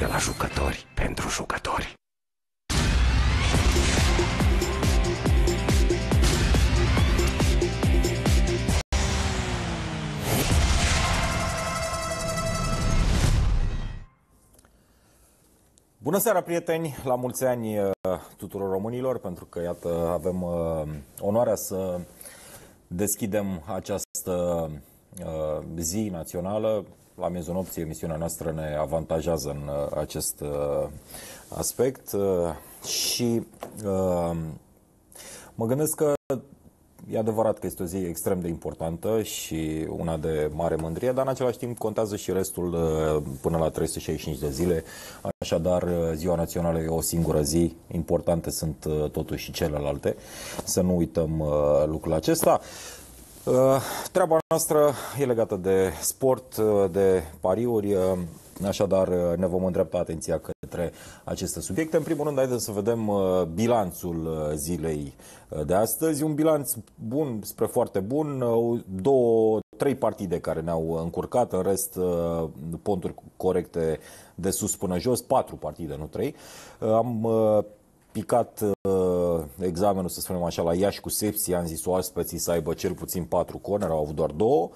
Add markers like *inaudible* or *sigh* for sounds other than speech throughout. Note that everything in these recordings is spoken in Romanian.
de la jucători pentru jucători. Bună seara, prieteni! La mulți ani uh, tuturor românilor, pentru că, iată, avem uh, onoarea să deschidem această uh, zi națională la miezul nopții, emisiunea noastră ne avantajează în uh, acest uh, aspect uh, și mă gândesc că e adevărat că este o zi extrem de importantă și una de mare mândrie, dar în același timp contează și restul până la 365 de zile. Așadar, Ziua Națională e o singură zi, importante sunt totuși și celelalte. Să nu uităm lucrul acesta. Uh, treaba noastră e legată de sport, uh, de pariuri, uh, așadar ne vom îndrepta atenția către aceste subiecte. În primul rând, haideți să vedem bilanțul zilei de astăzi. Un bilanț bun, spre foarte bun, două, trei partide care ne-au încurcat, în rest ponturi corecte de sus până jos, patru partide, nu trei. Am picat examenul, să spunem așa, la Iași cu sepsia, am zis oaspeții să aibă cel puțin patru corner au avut doar două.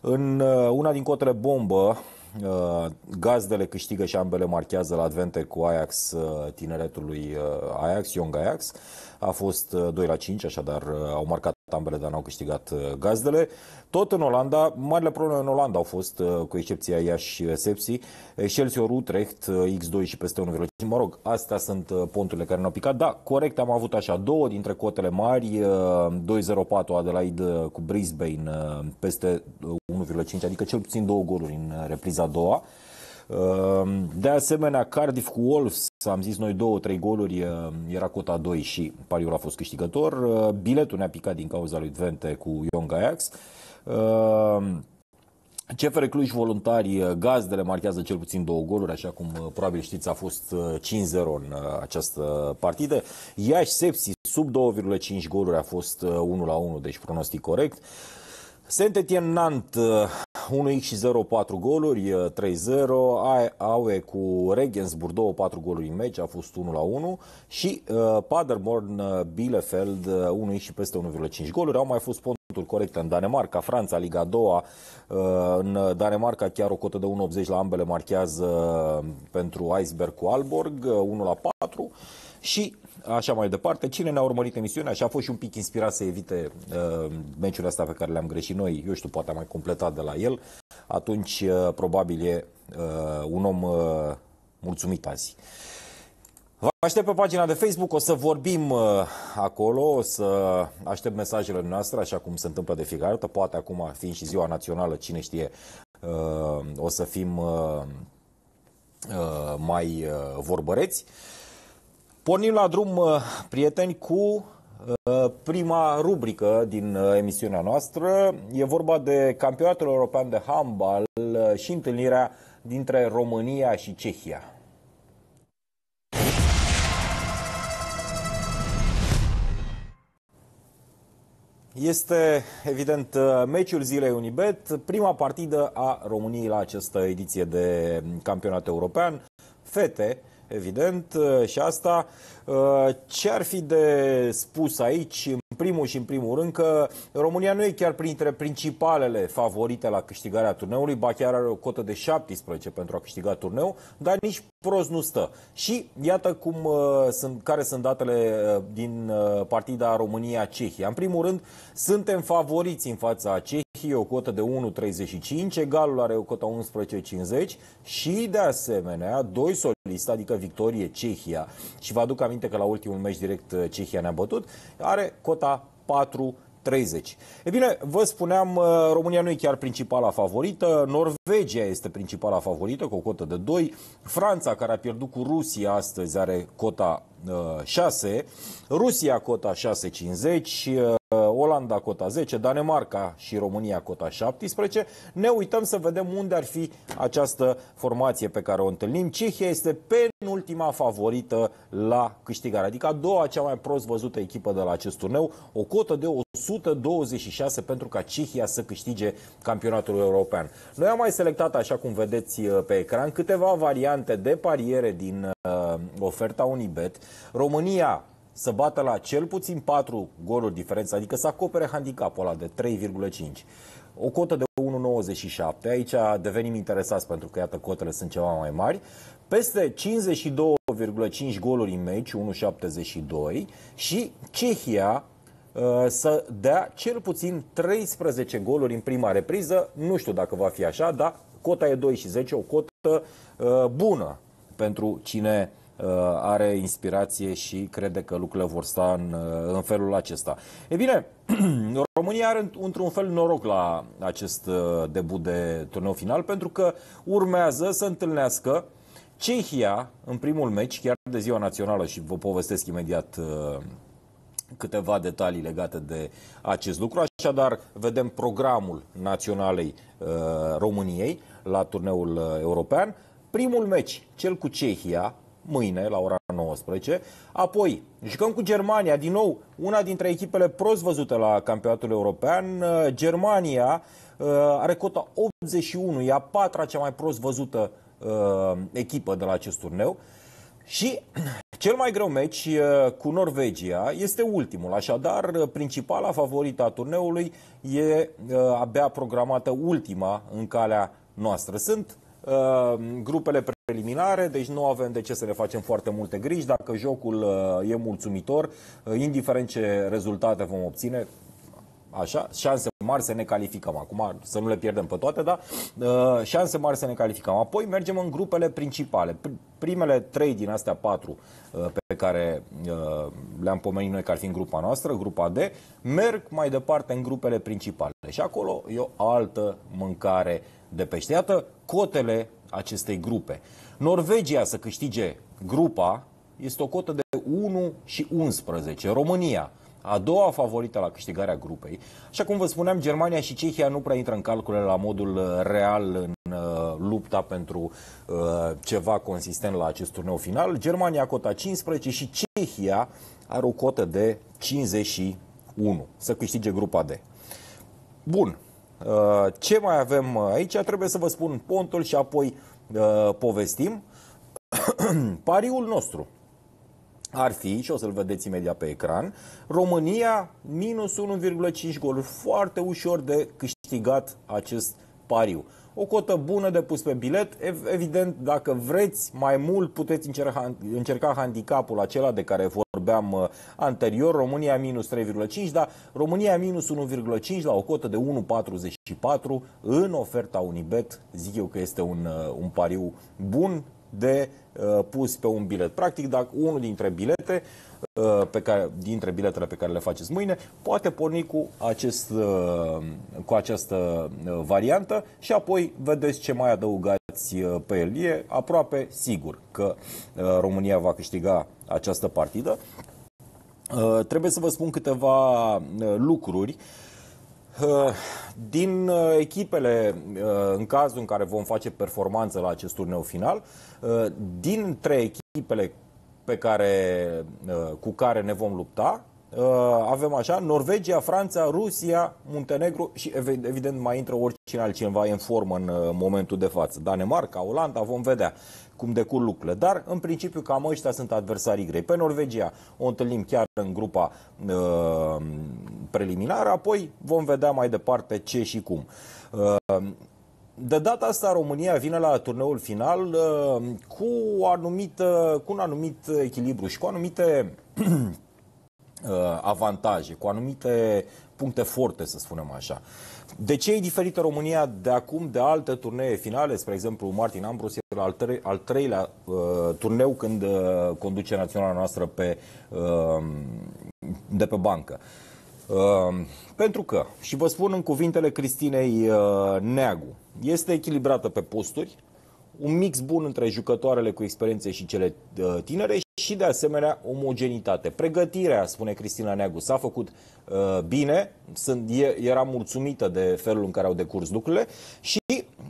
În uh, una din cotele bombă, uh, gazdele câștigă și ambele marchează la advente cu Ajax uh, tineretului Ajax, Young Ajax. A fost 2 la 5, așadar au marcat Ambele n au câștigat uh, gazdele. Tot în Olanda, marile probleme în Olanda au fost, uh, cu excepția Iași Sepsi, Excelsior Utrecht, uh, X2 și peste 1,5. Mă rog, astea sunt ponturile care ne-au picat. Da, corect, am avut așa, două dintre cotele mari, 2-0-4 Adelaide cu Brisbane peste 1,5, adică cel puțin două goluri în repriza a doua. Ehm, de asemenea, Cardiff cu Wolves, am zis noi două, trei goluri, era cota 2 și pariul a fost câștigător. Ehm, biletul ne-a picat din cauza lui Dvente cu Young Ajax. Ehm, CFR Cluj voluntari, gazdele marchează cel puțin două goluri, așa cum probabil știți a fost 5-0 în această partidă. Iași Sepsi sub 2,5 goluri a fost 1-1, deci pronostic corect. Uh, Saint-Étienne Nant 1x uh, și 0, 4 goluri, 3-0, uh, Aue cu Regensburg 2, 4 goluri în meci, a fost 1-1 la și uh, Paderborn uh, Bielefeld 1x și peste 1,5 goluri, au mai fost puncturi corecte în Danemarca, Franța, Liga 2, uh, în Danemarca chiar o cotă de 1,80 la ambele marchează pentru Iceberg cu Alborg, 1 la 4 și așa mai departe. Cine ne-a urmărit emisiunea și a fost și un pic inspirat să evite uh, meciul ăsta pe care le-am greșit noi, eu știu, poate am mai completat de la el, atunci uh, probabil e uh, un om uh, mulțumit azi. Vă aștept pe pagina de Facebook, o să vorbim uh, acolo, o să aștept mesajele noastre, așa cum se întâmplă de fiecare dată, poate acum fiind și ziua națională, cine știe, uh, o să fim uh, uh mai uh, vorbăreți. Pornim la drum, prieteni, cu uh, prima rubrică din uh, emisiunea noastră. E vorba de campionatul european de handbal uh, și întâlnirea dintre România și Cehia. Este evident meciul zilei Unibet, prima partidă a României la această ediție de campionat european. Fete, evident, uh, și asta. Uh, ce ar fi de spus aici, în primul și în primul rând, că România nu e chiar printre principalele favorite la câștigarea turneului, ba chiar are o cotă de 17 pentru a câștiga turneul, dar nici prost nu stă. Și iată cum uh, sunt, care sunt datele din partida România-Cehia. În primul rând, suntem favoriți în fața Cehiei și o cotă de 1,35, egalul are o cota 11,50 și de asemenea doi solisti, adică victorie Cehia și vă aduc aminte că la ultimul meci direct uh, Cehia ne-a bătut, are cota 4 30. E bine, vă spuneam, uh, România nu e chiar principala favorită, Norvegia este principala favorită cu o cotă de 2, Franța, care a pierdut cu Rusia astăzi, are cota 6, uh, Rusia cota 650, uh, Olanda cota 10, Danemarca și România cota 17. Ne uităm să vedem unde ar fi această formație pe care o întâlnim. Cehia este penultima favorită la câștigare, adică a doua cea mai prost văzută echipă de la acest turneu, o cotă de 126 pentru ca Cehia să câștige campionatul european. Noi am mai selectat, așa cum vedeți uh, pe ecran, câteva variante de pariere din Uh, oferta Unibet, România să bată la cel puțin 4 goluri diferență, adică să acopere handicapul ăla de 3,5. O cotă de 1,97, aici devenim interesați pentru că, iată, cotele sunt ceva mai mari, peste 52,5 goluri în meci, 1,72 și Cehia uh, să dea cel puțin 13 goluri în prima repriză. Nu știu dacă va fi așa, dar cota e 2 și 10, o cotă uh, bună pentru cine Uh, are inspirație și crede că lucrurile vor sta în, uh, în felul acesta. E bine, *clears throat* România are într-un fel noroc la acest uh, debut de turneu final pentru că urmează să întâlnească Cehia în primul meci, chiar de ziua națională și vă povestesc imediat câteva detalii legate de acest lucru. Așadar, vedem programul naționalei României la turneul european. Primul meci, cel cu Cehia, mâine la ora 19. Apoi jucăm cu Germania, din nou una dintre echipele prost văzute la campionatul european. Germania uh, are cota 81, e a patra cea mai prost văzută uh, echipă de la acest turneu. Și *clears throat* cel mai greu meci uh, cu Norvegia este ultimul, așadar principala favorită a turneului e abia programată ultima în calea noastră. Sunt Ehm, grupele preliminare, deci nu avem de ce să ne facem foarte multe griji. Dacă jocul eh, e mulțumitor, eh, indiferent ce rezultate vom obține, așa, șanse mari să ne calificăm. Acum să nu le pierdem pe toate, dar uh, șanse mari să ne calificăm. Apoi mergem în grupele principale. Primele trei din astea patru uh, pe care uh, le-am pomenit noi că ar fi în grupa noastră, grupa D, merg mai departe în grupele principale. Și acolo e o altă mâncare de pește. Iată cotele acestei grupe. Norvegia să câștige grupa este o cotă de 1 și 11. România a doua favorită la câștigarea grupei. Așa cum vă spuneam, Germania și Cehia nu prea intră în calcule la modul uh, real în uh, lupta pentru uh, ceva consistent la acest turneu final. Germania cota 15 și Cehia are o cotă de 51 să câștige grupa D. Bun, uh, ce mai avem uh, aici? Trebuie să vă spun pontul și apoi uh, povestim. *coughs* Pariul nostru ar fi, și o să-l vedeți imediat pe ecran, România minus 1,5 goluri. Foarte ușor de câștigat acest pariu. O cotă bună de pus pe bilet. Evident, dacă vreți mai mult, puteți încerca, încerca handicapul acela de care vorbeam uh, anterior, România minus 3,5, dar România minus 1,5 la o cotă de 1,44 în oferta Unibet, zic eu că este un, uh, un pariu bun de uh, pus pe un bilet. Practic, dacă unul dintre bilete uh, pe care, dintre biletele pe care le faceți mâine, poate porni cu, acest, uh, cu această uh, variantă și apoi vedeți ce mai adăugați uh, pe el. E aproape sigur că uh, România va câștiga această partidă. Trebuie să vă spun câteva lucruri uh, Uh, din uh, echipele, uh, în cazul în care vom face performanță la acest turneu final, dintre echipele pe care, cu care ne vom lupta, avem așa, Norvegia, Franța, Rusia, Muntenegru și evident mai intră oricine altcineva în formă în momentul de față. Danemarca, Olanda, vom vedea cum decur lucrurile. Dar, în principiu, cam ăștia sunt adversarii grei. Pe Norvegia o întâlnim chiar în grupa uh, preliminară, apoi vom vedea mai departe ce și cum. Uh, de data asta România vine la turneul final uh, cu, anumită, cu un anumit echilibru și cu anumite *clears throat* uh, avantaje, cu anumite puncte forte, să spunem așa. De ce e diferită România de acum de alte turnee finale, spre exemplu Martin Ambrosie? noastră, al, tre- al treilea uh, turneu când uh, conduce naționala noastră pe, uh, de pe bancă. Uh, pentru că, și vă spun în cuvintele Cristinei uh, Neagu, este echilibrată pe posturi, un mix bun între jucătoarele cu experiențe și cele uh, tinere și de asemenea omogenitate. Pregătirea, spune Cristina Neagu, s-a făcut uh, bine, sunt, e, era mulțumită de felul în care au decurs lucrurile și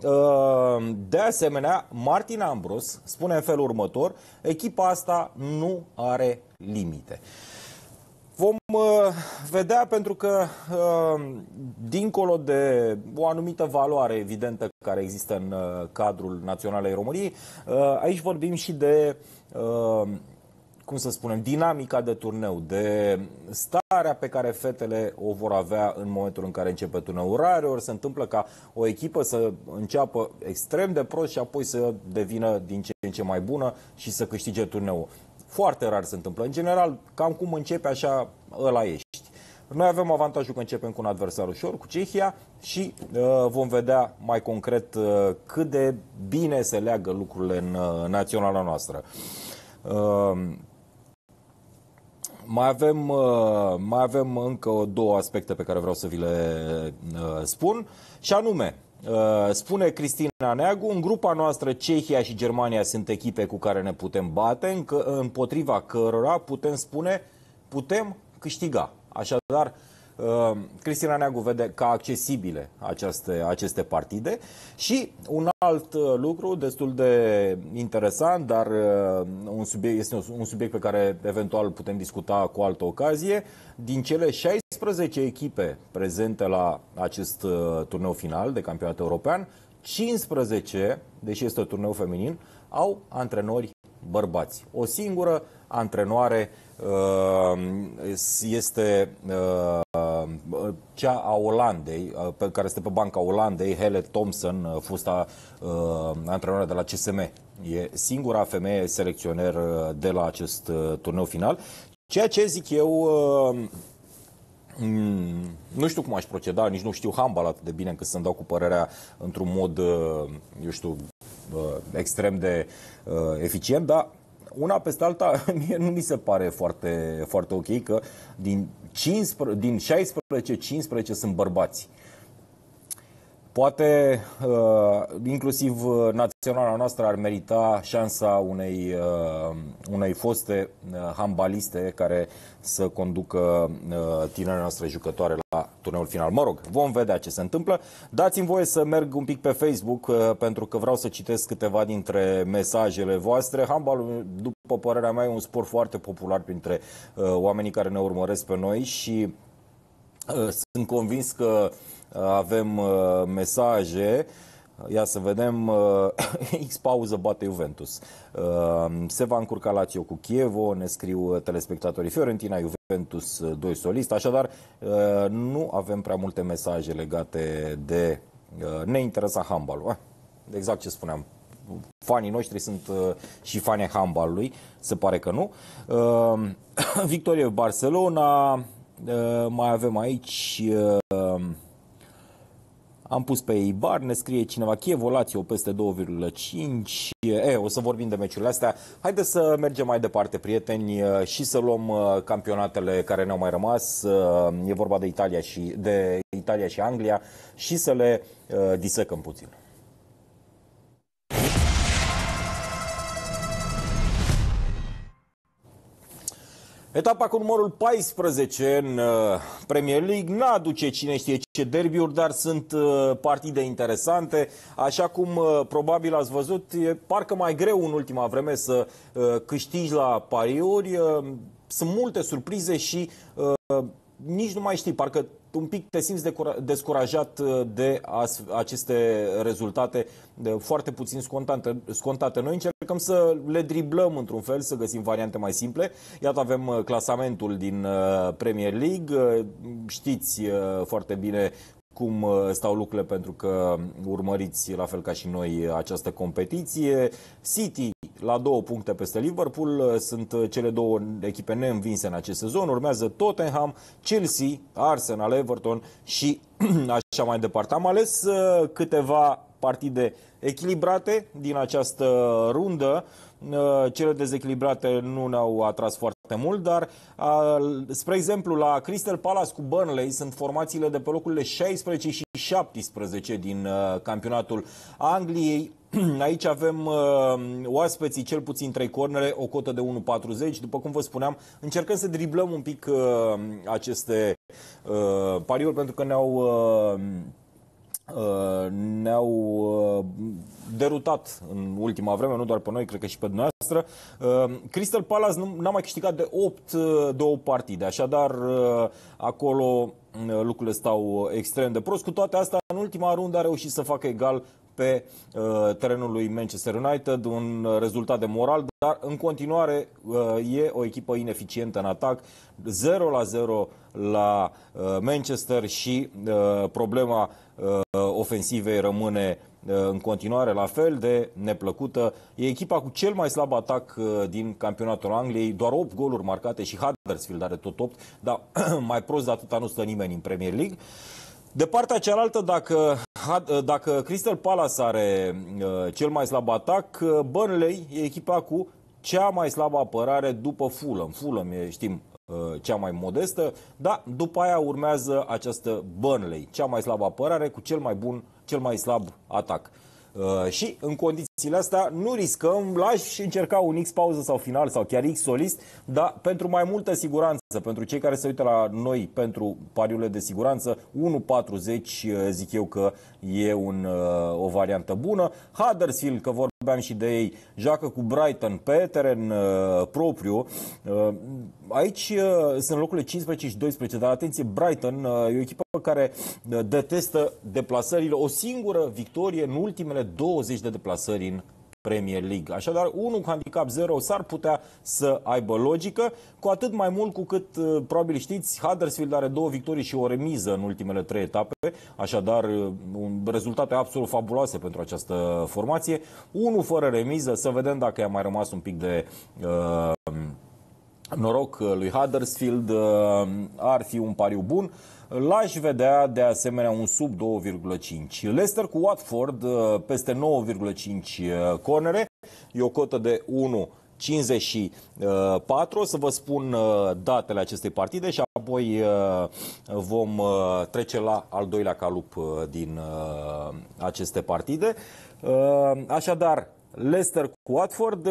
uh, de asemenea Martin Ambros spune în felul următor, echipa asta nu are limite. Vom uh, vedea pentru că, uh, dincolo de o anumită valoare evidentă care există în uh, cadrul Naționalei României, uh, aici vorbim și de, uh, cum să spunem, dinamica de turneu, de starea pe care fetele o vor avea în momentul în care începe turneul. ori se întâmplă ca o echipă să înceapă extrem de prost și apoi să devină din ce în ce mai bună și să câștige turneul. Foarte rar se întâmplă. În general, cam cum începe așa, ăla ești. Noi avem avantajul că începem cu un adversar ușor, cu Cehia, și uh, vom vedea mai concret uh, cât de bine se leagă lucrurile în uh, naționala noastră. Uh, mai avem, uh, mai avem încă două aspecte pe care vreau să vi le uh, spun, și anume, Uh, spune Cristina Neagu, în grupa noastră Cehia și Germania sunt echipe cu care ne putem bate, împotriva cărora putem spune, putem câștiga. Așadar, Uh, Cristina Neagu vede ca accesibile aceste, aceste partide și un alt uh, lucru destul de interesant, dar uh, un subiect, este un subiect pe care eventual putem discuta cu altă ocazie, din cele 16 echipe prezente la acest turneu final de campionat european, 15, deși este un turneu feminin, au antrenori bărbați. O singură antrenoare uh, Uh, este uh, cea a Olandei, uh, pe care este pe banca Olandei, Hele Thompson, fusta antrenoră de la CSM. E singura femeie selecționer de la acest turneu final. Ceea ce zic eu, mm, nu știu cum aș proceda, nici nu știu handbal atât de bine încât să-mi dau cu părerea într-un mod, eu știu, extrem de eficient, dar una peste alta, *laughs* mie nu mi se pare foarte, foarte ok că din, 15, din 16-15 sunt bărbați. Uh, Poate uh, inclusiv uh, naționala noastră ar merita șansa unei, uh, unei foste hambaliste care să conducă tinerele noastre jucătoare la turneul final. Mă rog, vom vedea ce se întâmplă. Dați-mi voie să merg un pic pe Facebook pentru că vreau să citesc câteva dintre mesajele voastre. Handbalul, după părerea mea, e un sport foarte popular printre oamenii care ne urmăresc pe noi și sunt convins că uh, Uh, avem uh, mesaje. Uh, ia să vedem, *coughs* X pauză bate Juventus. Se va încurca Lazio cu Chievo, ne scriu telespectatorii Fiorentina, Juventus, doi solist. Așadar, nu avem prea multe mesaje legate de neinteresa handball handbalul. Ah, exact ce spuneam, fanii noștri sunt uh, și fani handball-ului. se pare că nu. Uh, *coughs* victorie Barcelona, uh, mai avem aici am pus pe ei bar, ne scrie cineva Chievo, Lazio peste 2,5. E, o să vorbim de meciurile astea. Haideți să mergem mai departe, prieteni, și să luăm campionatele care ne-au mai rămas. E vorba de Italia și, de Italia și Anglia și să le disecăm puțin. Etapa cu numărul 14 în uh, Premier League n-aduce cine știe ce derbiuri, dar sunt uh, partide interesante. Așa cum uh, probabil ați văzut, e parcă mai greu în ultima vreme să câștigi la pariuri. Sunt multe surprize și nici nu mai știi, parcă un pic te simți descurajat uh, de aceste rezultate de foarte puțin scontate, scontate. Noi încercăm să le driblăm într-un fel, să găsim variante mai simple. Iată avem uh, clasamentul din uh, Premier League. Știți foarte bine cum uh, stau lucrurile pentru că urmăriți, la fel ca și noi, această competiție. City la două puncte peste Liverpool. Uh, sunt uh, cele două echipe neînvinse în acest sezon. Urmează Tottenham, Chelsea, Arsenal, Everton și *clears throat* așa mai departe. Am ales câteva partide echilibrate din această rundă. Ă, cele dezechilibrate nu ne-au atras foarte mult, dar, spre exemplu, la Crystal Palace cu Burnley sunt formațiile de pe locurile 16 și 17 din ă, campionatul Angliei. *clears throat* Aici avem uh, oaspeții cel puțin 3 cornere, o cotă de 1,40. După cum vă spuneam, încercăm să driblăm un pic uh, aceste uh, pariuri pentru că ne-au... Uh, Uh, ne-au uh, derutat în ultima vreme, nu doar pe noi, cred că și pe dumneavoastră. Uh, Crystal Palace n-a mai câștigat de 8 două partide, așadar acolo lucrurile stau extrem de prost. Cu toate astea, în ultima rundă a reușit să facă egal pe uh, terenul lui Manchester United, un rezultat de moral, dar în continuare uh, e o echipă ineficientă în atac, 0 la 0 la uh, Manchester și problema ofensivei rămâne în continuare la fel de neplăcută. E echipa cu cel mai slab atac din campionatul Angliei, doar 8 goluri marcate și Huddersfield are tot 8, dar *clears throat* mai prost de atâta nu stă nimeni în Premier League. De partea cealaltă, dacă, dacă Crystal Palace are uh, cel mai slab atac, uh, Burnley e echipa cu cea mai slabă apărare după Fulham. Fulham e, știm, uh, cea mai modestă, dar după aia urmează această Burnley, cea mai slabă apărare cu cel mai bun, cel mai slab atac. Uh, și în condițiile astea nu riscăm, lași încerca un X pauză sau final sau chiar X solist, dar pentru mai multă siguranță, pentru cei care se uită la noi pentru pariurile de siguranță, 1.40 uh, zic eu că e un, uh, o variantă bună. Huddersfield, că vor vorbeam și de ei, joacă cu Brighton pe teren uh, propriu. Uh, aici uh, sunt locurile 15 și 12, dar atenție, Brighton uh, e o echipă care uh, detestă deplasările. O singură victorie în ultimele 20 de deplasări în Premier League. Așadar, unul cu handicap 0 s-ar putea să aibă logică, cu atât mai mult cu cât, uh, probabil știți, Huddersfield are două victorii și o remiză în ultimele trei etape, așadar uh, un rezultate absolut fabuloase pentru această formație. Unul fără remiză, să vedem dacă i-a mai rămas un pic de... Uh, noroc lui Huddersfield, uh, ar fi un pariu bun. L-aș vedea de asemenea un sub 2,5. Leicester cu Watford uh, peste 9,5 uh, cornere, e o cotă de 1 54. O să vă spun uh, datele acestei partide și apoi vom trece la al doilea calup din aceste partide. Așadar, Leicester cu Watford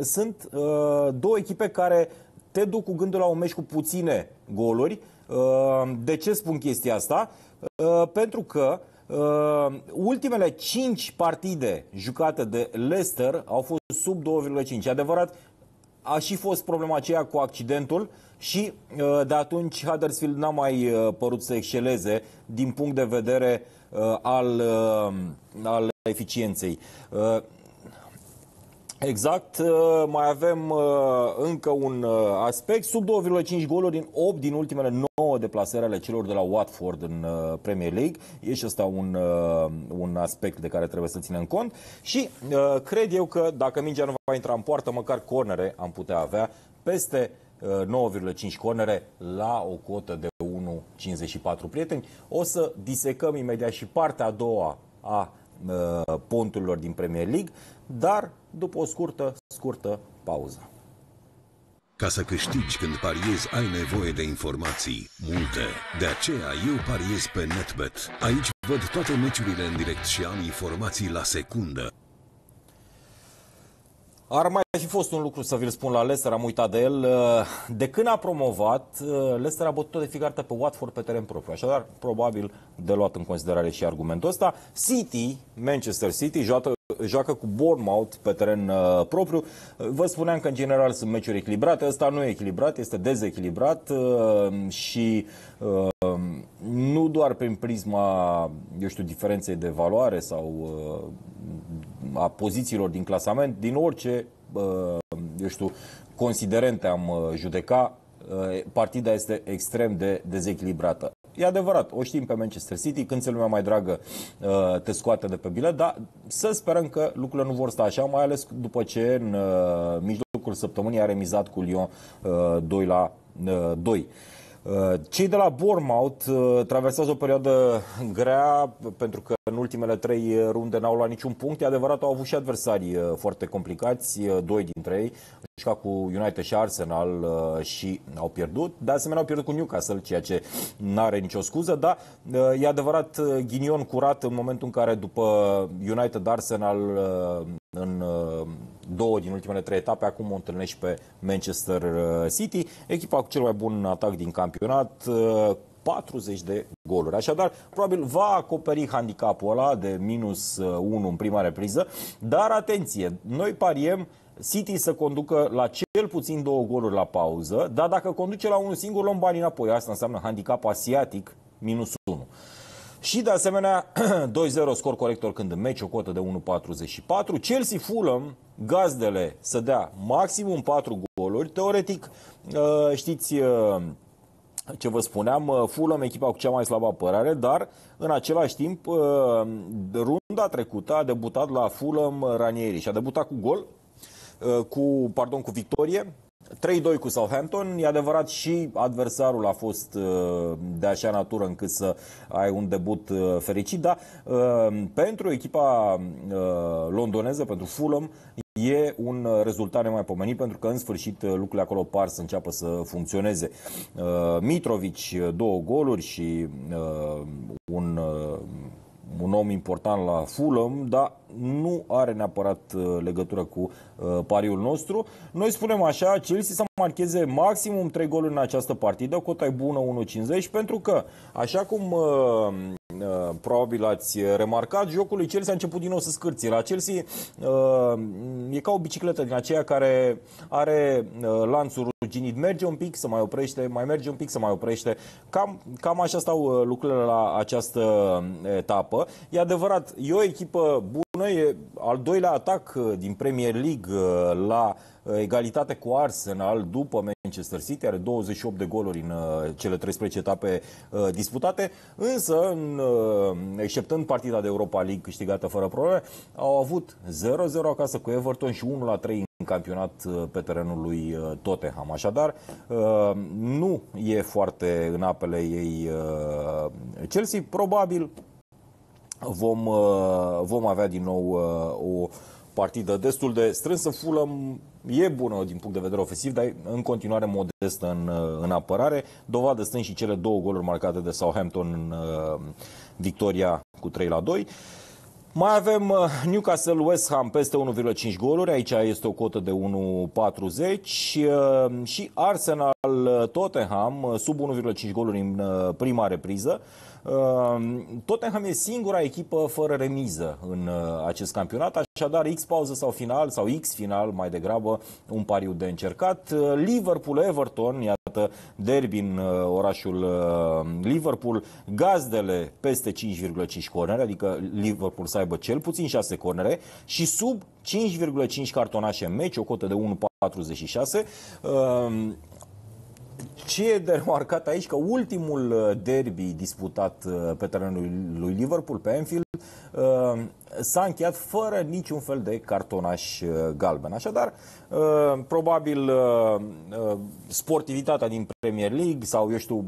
sunt două echipe care te duc cu gândul la un meci cu puține goluri, Ehm, de ce spun chestia asta? Ehm, pentru că ehm, ultimele 5 partide jucate de Leicester au fost sub 2,5. Adevărat, a și fost problema aceea cu accidentul și de atunci Huddersfield n-a mai părut să exceleze din punct de vedere al, al eficienței. Exact, uh, mai avem uh, încă un uh, aspect, sub 2,5 goluri din 8 din ultimele 9 deplasări ale celor de la Watford în Premier League. E și deci ăsta un, un aspect de care trebuie să ținem cont și cred eu că dacă mingea nu va intra în poartă, măcar cornere am putea avea peste 9,5 cornere la o cotă de 1,54 prieteni. O să disecăm imediat și partea a doua a Uh, ponturilor din Premier League, dar după o scurtă, scurtă pauză. Ca să câștigi când pariezi, ai nevoie de informații. Multe. De aceea eu pariez pe NetBet. Aici văd toate meciurile în direct și am informații la secundă. Ar mai fi fost un lucru să vi-l spun la Leicester, am uitat de el. De când a promovat, Leicester a bătut-o de fiecare pe Watford pe teren propriu. Așadar, probabil de luat în considerare și argumentul ăsta. City, Manchester City, joacă, joacă cu Bournemouth pe teren uh, propriu. Uh, vă spuneam că în general sunt meciuri echilibrate, ăsta nu e echilibrat, este dezechilibrat uh, și uh, nu doar prin prisma, eu știu, diferenței de valoare sau uh, a pozițiilor din clasament, din orice, uh, eu știu, considerente am uh, judeca, uh, partida este extrem de dezechilibrată. E adevărat, o știm pe Manchester City, când se lumea mai dragă uh, te scoate de pe bilet, dar să sperăm că lucrurile nu vor sta așa, mai ales după ce în uh, mijlocul săptămânii a remizat cu Lyon 2 uh, la 2. Uh, cei de la Bournemouth uh, traversează o perioadă grea pentru că în ultimele trei runde n-au luat niciun punct. E adevărat, au avut și adversari uh, foarte complicați, doi dintre ei, ca cu United și Arsenal și au pierdut. De asemenea, au pierdut cu Newcastle, ceea ce nu are nicio scuză, dar e adevărat ghinion curat în momentul în care după United Arsenal în uh, două din ultimele trei etape. Acum o întâlnești pe Manchester uh, City, echipa cu cel mai bun atac din campionat, 40 uh, de goluri. Așadar, probabil va acoperi handicapul ăla de minus 1 în prima repriză, dar atenție, noi pariem City să conducă la cel puțin două goluri la pauză, dar dacă conduce la un singur, luăm bani înapoi. Asta înseamnă handicap asiatic minus și de asemenea 2-0 *clears throat* scor corector când în meci o cotă de 1.44. Chelsea Fulham, gazdele să dea maximum 4 goluri. Teoretic, uh, știți uh, ce vă spuneam, uh, Fulham echipa cu cea mai slabă apărare, dar în același timp runda trecută a debutat la Fulham Ranieri și a debutat cu gol, cu, pardon, cu victorie 3-2 cu Southampton, e adevărat și adversarul a fost uh, de așa natură încât să ai un debut uh, fericit, dar uh, pentru echipa londoneză, pentru Fulham, E un rezultat nemaipomenit pentru că în sfârșit lucrurile acolo par să înceapă să funcționeze. Mitrovic, două goluri și un, un om important la Fulham, dar nu are neapărat uh, legătură cu uh, pariul nostru. Noi spunem așa, Chelsea să marcheze maximum 3 goluri în această partidă, cota e bună 1.50, pentru că, așa cum uh, probabil ați remarcat, jocul lui Chelsea a început din nou să scârție. La Chelsea e ca o bicicletă din aceea care are lanțuri ruginit, merge un pic, să mai oprește, mai merge un pic, să mai oprește. Cam, cam așa stau lucrurile la această etapă. E adevărat, e o echipă bună noi al doilea atac uh, din Premier League uh, la uh, egalitate cu Arsenal după Manchester City, are 28 de goluri în cele 13 etape disputate, însă, în, exceptând partida de Europa League câștigată fără probleme, au avut 0-0 acasă cu Everton și 1-3 în campionat pe terenul lui Tottenham. Așadar, nu e foarte în apele ei Chelsea, probabil vom, uh, vom avea din nou uh, o partidă destul de strânsă. Fulham e bună din punct de vedere ofensiv, dar în continuare modestă în, uh, în apărare. Dovadă stând și cele două goluri marcate de Southampton în victoria cu 3 la 2. Mai avem Newcastle West Ham peste 1,5 goluri, aici este o cotă de 1,40 și Arsenal Tottenham sub 1,5 goluri în prima repriză. Ehm, Tottenham e singura echipă fără remiză în uh, acest campionat, așadar X pauză sau final, sau X final mai degrabă, un pariu de încercat. Uh, Liverpool-Everton, iată derby în uh, orașul Liverpool, gazdele peste 5,5 cornere, adică Liverpool să aibă cel puțin 6 cornere și sub 5,5 cartonașe în meci, o cotă de 1,46. Ce e de remarcat aici? Că ultimul uh, derby disputat uh, pe terenul lui Liverpool, pe Anfield, uh, s-a încheiat fără niciun fel de cartonaș galben. Așadar, probabil sportivitatea din Premier League sau, eu știu,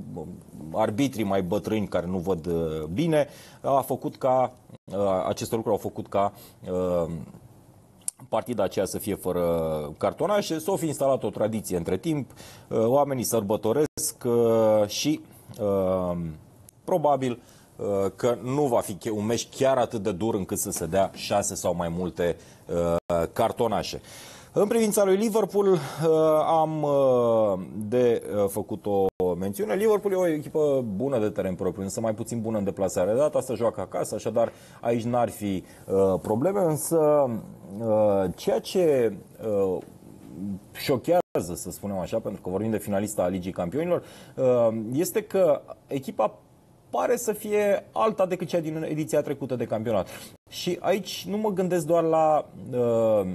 arbitrii mai bătrâni care nu văd bine, a făcut ca, aceste lucruri au făcut ca partida aceea să fie fără cartonașe. S-a fi instalat o tradiție între timp, uh, oamenii sărbătoresc uh, și uh, probabil că nu va fi un meci chiar atât de dur încât să se dea șase sau mai multe cartonașe. În privința lui Liverpool uh, am uh, de uh, făcut o mențiune. Liverpool e o echipă bună de teren propriu, însă mai puțin bună în deplasare. data asta joacă acasă, așadar aici n-ar fi probleme, însă ceea ce șochează, să spunem așa, pentru că vorbim de finalista a Ligii Campionilor, este că echipa pare să fie alta decât cea din ediția trecută de campionat. Și aici nu mă gândesc doar la, uh,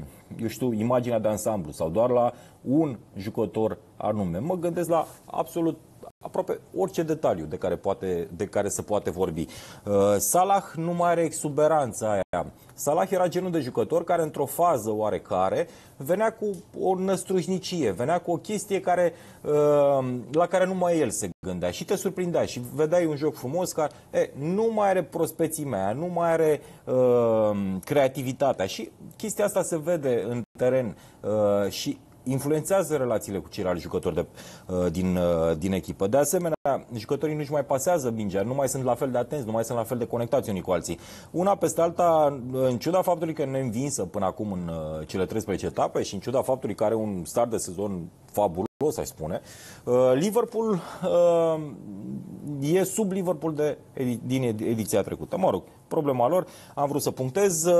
eu știu, imaginea de ansamblu sau doar la un jucător anume. Mă gândesc la absolut aproape orice detaliu de care, poate, de care se poate vorbi. Uh, Salah nu mai are exuberanța aia. Salah era genul de jucător care într-o fază oarecare venea cu o năstrușnicie, venea cu o chestie care, uh, la care numai el se gândea și te surprindea și vedeai un joc frumos care eh, nu mai are prospețimea, nu mai are uh, creativitatea și chestia asta se vede în teren uh, și influențează relațiile cu ceilalți jucători de, uh, din, uh, din echipă. De asemenea, jucătorii nu-și mai pasează mingea, nu mai sunt la fel de atenți, nu mai sunt la fel de conectați unii cu alții. Una peste alta, uh, în ciuda faptului că ne învinsă până acum în cele 13 etape și în ciuda faptului că are un start de sezon fabulos, aș spune. Uh, Liverpool uh, e sub Liverpool de, din ediția trecută. Mă rog, problema lor. Am vrut să punctez. Uh,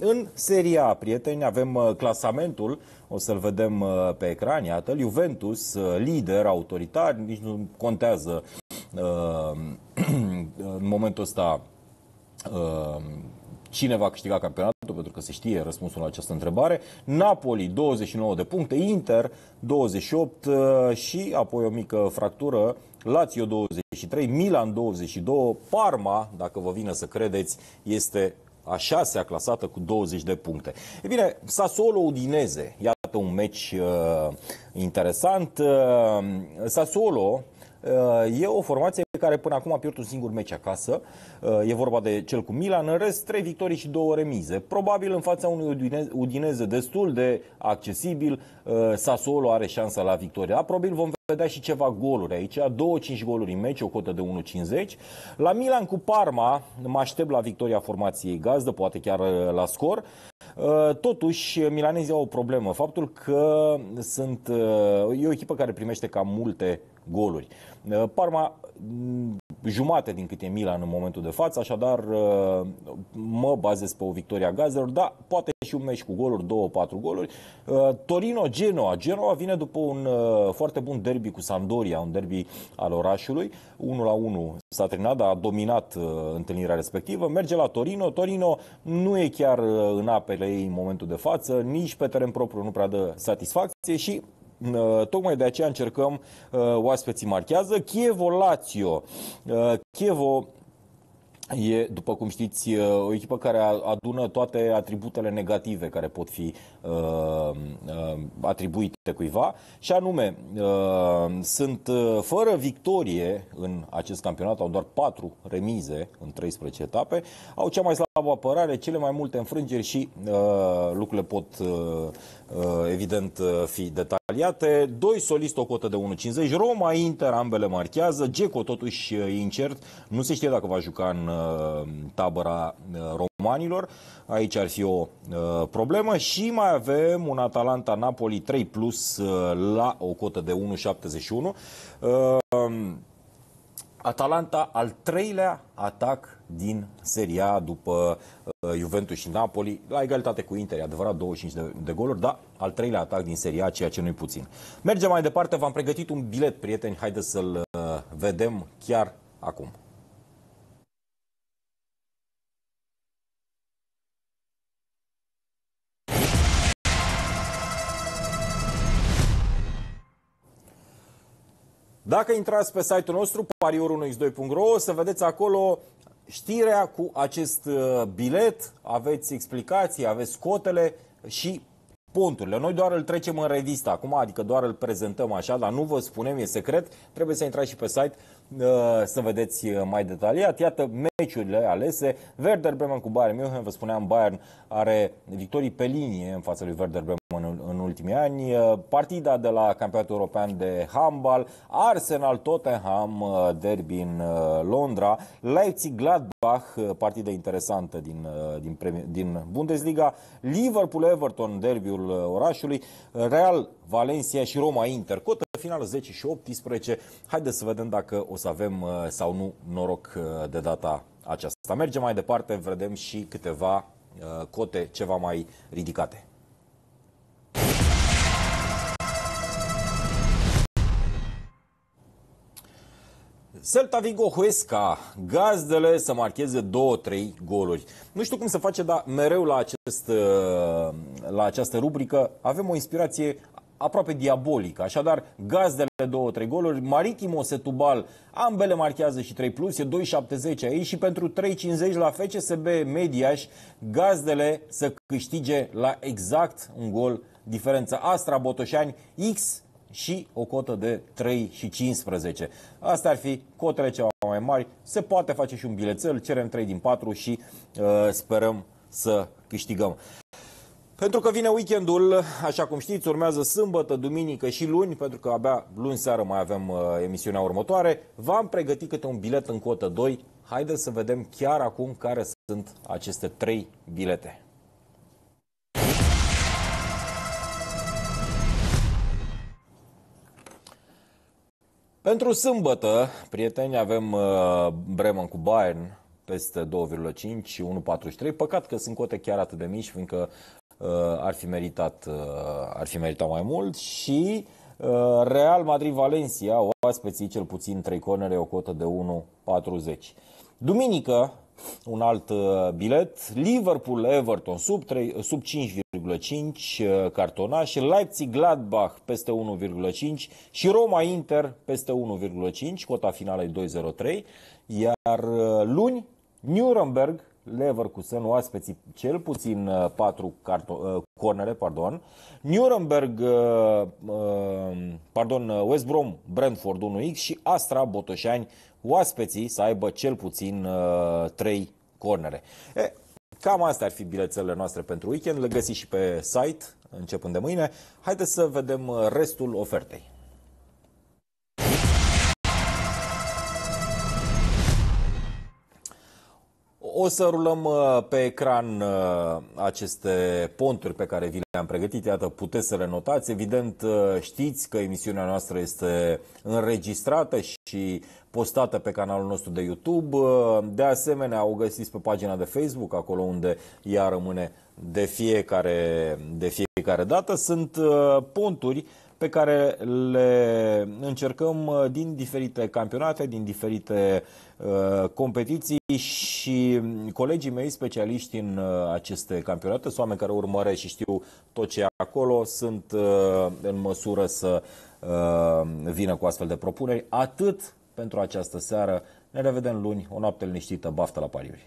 în seria A, prieteni, avem clasamentul, o să-l vedem pe ecran, iată, Juventus, lider, autoritar, nici nu contează *clears throat* în momentul ăsta cine va câștiga campionatul pentru că se știe răspunsul la această întrebare. Napoli 29 de puncte, Inter 28 uh, și apoi o mică fractură, Lazio 23, Milan 22, Parma, dacă vă vine să credeți, este a șasea clasată cu 20 de puncte. E bine, Sassuolo Udineze, iată un meci uh, interesant. Uh, Sassuolo Uh, e o formație care până acum a pierdut un singur meci acasă. Uh, e vorba de cel cu Milan. În rest, trei victorii și două remize. Probabil în fața unui Udineze destul de accesibil, uh, Sassuolo are șansa la victoria. Probabil vom vedea și ceva goluri aici, 2-5 goluri în meci, o cotă de 1-50. La Milan cu Parma, mă aștept la victoria formației gazdă, poate chiar la scor. Totuși, milanezii au o problemă. Faptul că sunt, e o echipă care primește cam multe goluri. Uh, Parma mm, jumate din câte Milan în momentul de față, așadar uh, mă bazez pe o victoria gazelor, dar poate și un meci cu goluri, 2-4 goluri. Uh, Torino-Genoa. Genoa vine după un foarte bun derby cu Sandoria, un derby al orașului. 1-1 s-a terminat, dar a dominat întâlnirea respectivă. Merge la Torino. Torino nu e chiar în apele ei în momentul de față, nici pe teren propriu nu prea dă satisfacție și Ă, tocmai de aceea încercăm ă, oaspeții marchează. Chievo Lazio. Ă, Chievo E, după cum știți, o echipă care adună toate atributele negative care pot fi uh, uh atribuite cuiva și anume uh, sunt uh, fără victorie în acest campionat, au doar 4 remize în 13 etape, au cea mai slabă apărare, cele mai multe înfrângeri și uh, lucrurile pot uh, uh evident fi detaliate. Doi solist o cotă de 1.50, Roma, Inter, ambele marchează, Geco totuși incert, nu se știe dacă va juca în Uh, tabăra uh, romanilor. Aici ar fi o uh, problemă și mai avem un Atalanta Napoli 3 plus la o cotă de 1,71. Atalanta al treilea atac din seria după Juventus și Napoli, la egalitate cu Inter, adevărat 25 de, de goluri, dar al treilea atac din seria, ceea ce nu-i puțin. Mergem mai departe, v-am pregătit un bilet, prieteni, haideți să-l vedem chiar acum. Dacă intrați pe site-ul nostru, parior1x2.ro, să vedeți acolo știrea cu acest uh, bilet, aveți explicații, aveți cotele și ponturile. Noi doar îl trecem în revistă acum, adică doar îl prezentăm așa, dar nu vă spunem, e secret. Trebuie să intrați și pe site Ă, să vedeți ă, mai detaliat. Iată meciurile alese. Werder Bremen cu Bayern München. Vă spuneam, Bayern are victorii pe linie în fața lui Werder Bremen în, în ultimii ani. Ă, partida de la campionatul european de handball, Arsenal Tottenham derby în Londra. Leipzig Gladbach, partidă interesantă din, din, premi- din Bundesliga. Liverpool Everton, derbiul orașului. Real Valencia și Roma Inter. Cotă finală 10 și 18. Haideți să vedem dacă o să avem uh, sau nu noroc uh, de data aceasta. Mergem mai departe, vedem și câteva uh, cote ceva mai ridicate. Celta Vigo Huesca, gazdele să marcheze 2-3 goluri. Nu știu cum să face, dar mereu la, acest, la această rubrică avem o inspirație aproape diabolic. Așadar, gazdele două, trei goluri, Maritimo Setubal, ambele marchează și 3 plus, e 2,70 aici și pentru 3,50 la FCSB Mediaș, gazdele să câștige la exact un gol diferență. Astra Botoșani X și o cotă de 3 și 15. Asta ar fi cotele ceva mai mari. Se poate face și un bilețel, cerem 3 din 4 și uh, sperăm să câștigăm. Pentru că vine weekendul, așa cum știți, urmează sâmbătă, duminică și luni, pentru că abia luni seară mai avem uh, emisiunea următoare. V-am pregătit câte un bilet în cotă 2. Haideți să vedem chiar acum care sunt aceste 3 bilete. Pentru sâmbătă, prieteni, avem uh, Bremen cu Bayern peste 2,5 și 1,43. Păcat că sunt cote chiar atât de mici, fiindcă Uh, ar fi meritat, uh, ar fi meritat mai mult și uh, Real Madrid-Valencia, o oaspeții cel puțin trei cornere, o cotă de 1,40. Duminică, un alt bilet, Liverpool-Everton sub, 3, sub 5,5 cartonaș, Leipzig-Gladbach peste 1,5 și Roma-Inter peste 1,5, cota finală e 2,03, iar luni Nuremberg Leverkusen, oaspeții, cel puțin uh, patru carto- uh, cornere, pardon. Nuremberg, uh, pardon, West Brom, Brentford 1x și Astra Botoșani, oaspeții să aibă cel puțin trei cornere. E, cam astea ar fi bilețele noastre pentru weekend. Le găsiți și pe site, începând de mâine. Haideți să vedem restul ofertei. O să rulăm uh, pe ecran uh, aceste ponturi pe care vi le-am pregătit. Iată, puteți să le notați. Evident, uh, știți că emisiunea noastră este înregistrată și postată pe canalul nostru de YouTube. De asemenea, o găsiți pe pagina de Facebook, acolo unde ea rămâne de fiecare, de fiecare dată. Sunt ponturi pe care le încercăm uh, din diferite campionate, din diferite uh, competiții și mm, colegii mei specialiști în uh, aceste campionate, sunt oameni care urmăresc și știu tot ce e acolo, sunt în măsură să vină cu astfel de propuneri. Atât pentru această seară. Ne revedem luni, o noapte liniștită, baftă la pariuri.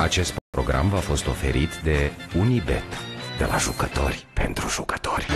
Acest program v-a fost oferit de Unibet de la jucători pentru jucători.